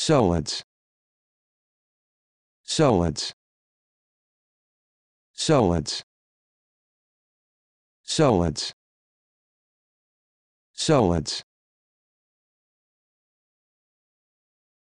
solids solids solids solids solids